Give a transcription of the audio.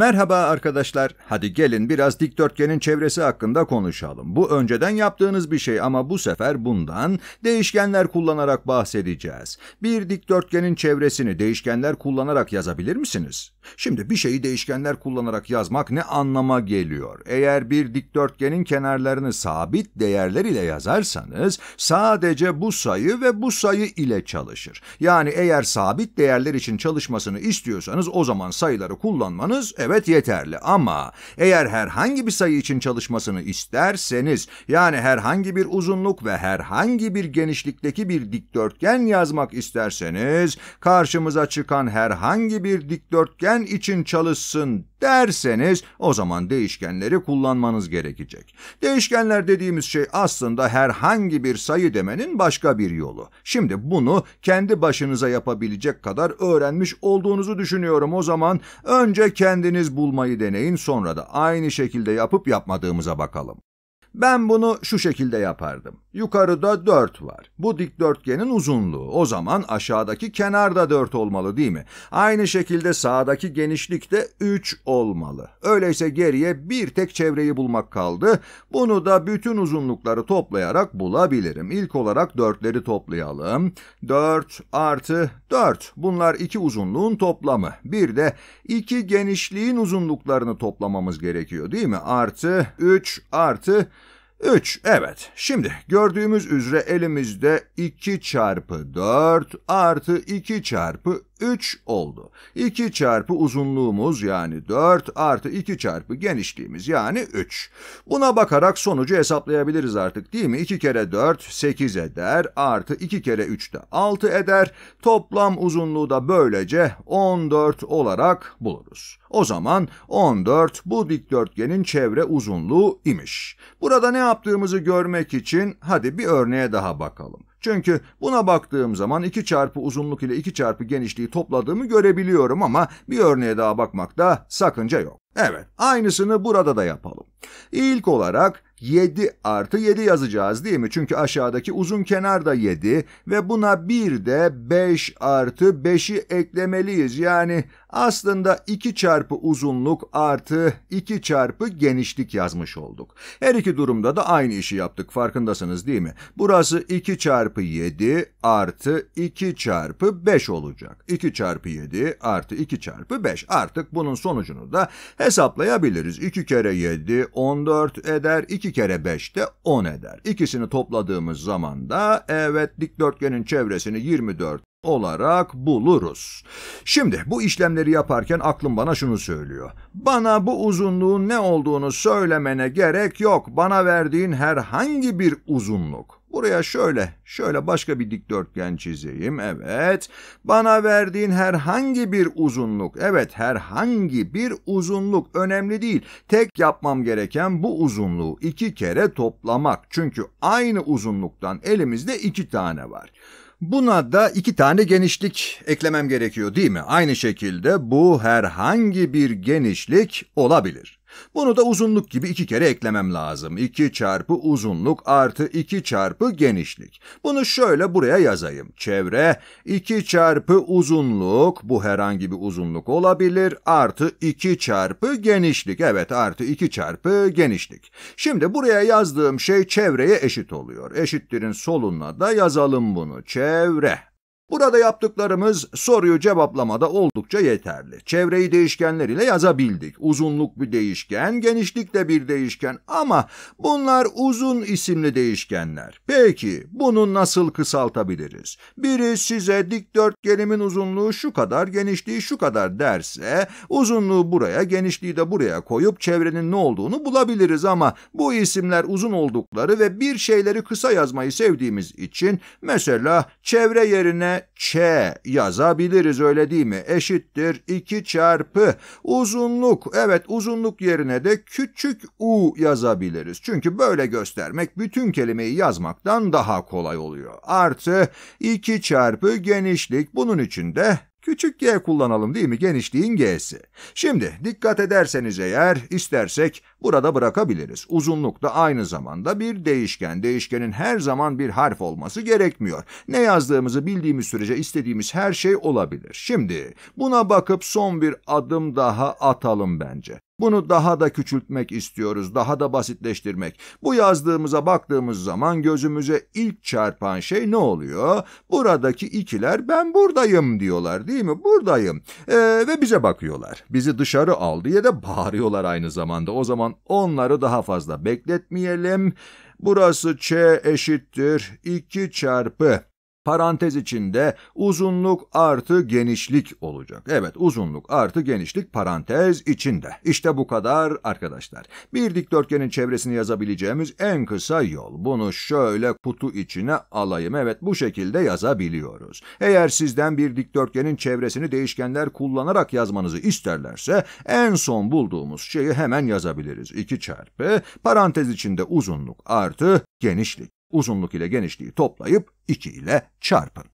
Merhaba arkadaşlar, hadi gelin biraz dikdörtgenin çevresi hakkında konuşalım. Bu önceden yaptığınız bir şey ama bu sefer bundan değişkenler kullanarak bahsedeceğiz. Bir dikdörtgenin çevresini değişkenler kullanarak yazabilir misiniz? Şimdi bir şeyi değişkenler kullanarak yazmak ne anlama geliyor? Eğer bir dikdörtgenin kenarlarını sabit değerler ile yazarsanız sadece bu sayı ve bu sayı ile çalışır. Yani eğer sabit değerler için çalışmasını istiyorsanız o zaman sayıları kullanmanız evet evet yeterli ama eğer herhangi bir sayı için çalışmasını isterseniz yani herhangi bir uzunluk ve herhangi bir genişlikteki bir dikdörtgen yazmak isterseniz karşımıza çıkan herhangi bir dikdörtgen için çalışsın derseniz o zaman değişkenleri kullanmanız gerekecek. Değişkenler dediğimiz şey aslında herhangi bir sayı demenin başka bir yolu. Şimdi bunu kendi başınıza yapabilecek kadar öğrenmiş olduğunuzu düşünüyorum. O zaman önce kendiniz kendiniz bulmayı deneyin sonra da aynı şekilde yapıp yapmadığımıza bakalım. Ben bunu şu şekilde yapardım. Yukarıda 4 var. Bu dikdörtgenin uzunluğu. O zaman aşağıdaki kenarda 4 olmalı değil mi? Aynı şekilde sağdaki genişlik de 3 olmalı. Öyleyse geriye bir tek çevreyi bulmak kaldı. Bunu da bütün uzunlukları toplayarak bulabilirim. İlk olarak 4'leri toplayalım. 4 artı 4. Bunlar iki uzunluğun toplamı. Bir de iki genişliğin uzunluklarını toplamamız gerekiyor değil mi? Artı 3 artı 3. Evet. Şimdi gördüğümüz üzere elimizde 2 çarpı 4 artı 2 çarpı 3 oldu. 2 çarpı uzunluğumuz yani 4 artı 2 çarpı genişliğimiz yani 3. Buna bakarak sonucu hesaplayabiliriz artık değil mi? 2 kere 4 8 eder artı 2 kere 3 de 6 eder. Toplam uzunluğu da böylece 14 olarak buluruz. O zaman 14 bu dikdörtgenin çevre uzunluğu imiş. Burada ne yaptığımızı görmek için hadi bir örneğe daha bakalım. Çünkü buna baktığım zaman 2 çarpı uzunluk ile 2 çarpı genişliği topladığımı görebiliyorum ama bir örneğe daha bakmakta sakınca yok. Evet, aynısını burada da yapalım. İlk olarak 7 artı 7 yazacağız değil mi? Çünkü aşağıdaki uzun kenar da 7 ve buna bir de 5 artı 5'i eklemeliyiz. Yani aslında 2 çarpı uzunluk artı 2 çarpı genişlik yazmış olduk. Her iki durumda da aynı işi yaptık farkındasınız değil mi? Burası 2 çarpı 7 artı 2 çarpı 5 olacak. 2 çarpı 7 artı 2 çarpı 5. Artık bunun sonucunu da hesaplayabiliriz. 2 kere 7 14 eder. 2 2 kere de 10 eder. İkisini topladığımız zaman da evet dikdörtgenin çevresini 24 olarak buluruz. Şimdi bu işlemleri yaparken aklım bana şunu söylüyor. Bana bu uzunluğun ne olduğunu söylemene gerek yok. Bana verdiğin herhangi bir uzunluk. Buraya şöyle, şöyle başka bir dikdörtgen çizeyim. Evet, bana verdiğin herhangi bir uzunluk. Evet, herhangi bir uzunluk önemli değil. Tek yapmam gereken bu uzunluğu iki kere toplamak. Çünkü aynı uzunluktan elimizde iki tane var. Buna da iki tane genişlik eklemem gerekiyor değil mi? Aynı şekilde bu herhangi bir genişlik olabilir. Bunu da uzunluk gibi iki kere eklemem lazım. 2 çarpı uzunluk artı 2 çarpı genişlik. Bunu şöyle buraya yazayım. Çevre 2 çarpı uzunluk, bu herhangi bir uzunluk olabilir, artı 2 çarpı genişlik. Evet artı 2 çarpı genişlik. Şimdi buraya yazdığım şey çevreye eşit oluyor. Eşittirin soluna da yazalım bunu. Çevre Burada yaptıklarımız soruyu cevaplamada oldukça yeterli. Çevreyi değişkenler ile yazabildik. Uzunluk bir değişken, genişlik de bir değişken ama bunlar uzun isimli değişkenler. Peki bunu nasıl kısaltabiliriz? Biri size dikdörtgenimin uzunluğu şu kadar, genişliği şu kadar derse uzunluğu buraya, genişliği de buraya koyup çevrenin ne olduğunu bulabiliriz ama bu isimler uzun oldukları ve bir şeyleri kısa yazmayı sevdiğimiz için mesela çevre yerine yerine Ç yazabiliriz öyle değil mi? Eşittir 2 çarpı uzunluk. Evet uzunluk yerine de küçük U yazabiliriz. Çünkü böyle göstermek bütün kelimeyi yazmaktan daha kolay oluyor. Artı 2 çarpı genişlik. Bunun için de Küçük g kullanalım değil mi? Genişliğin g'si. Şimdi dikkat ederseniz eğer istersek burada bırakabiliriz. Uzunluk da aynı zamanda bir değişken. Değişkenin her zaman bir harf olması gerekmiyor. Ne yazdığımızı bildiğimiz sürece istediğimiz her şey olabilir. Şimdi buna bakıp son bir adım daha atalım bence. Bunu daha da küçültmek istiyoruz, daha da basitleştirmek. Bu yazdığımıza baktığımız zaman gözümüze ilk çarpan şey ne oluyor? Buradaki ikiler ben buradayım diyorlar değil mi? Buradayım. Ee, ve bize bakıyorlar. Bizi dışarı al diye de bağırıyorlar aynı zamanda. O zaman onları daha fazla bekletmeyelim. Burası ç eşittir 2 çarpı parantez içinde uzunluk artı genişlik olacak. Evet uzunluk artı genişlik parantez içinde. İşte bu kadar arkadaşlar. Bir dikdörtgenin çevresini yazabileceğimiz en kısa yol. Bunu şöyle kutu içine alayım. Evet bu şekilde yazabiliyoruz. Eğer sizden bir dikdörtgenin çevresini değişkenler kullanarak yazmanızı isterlerse en son bulduğumuz şeyi hemen yazabiliriz. 2 çarpı parantez içinde uzunluk artı genişlik. Uzunluk ile genişliği toplayıp 2 ile çarpın.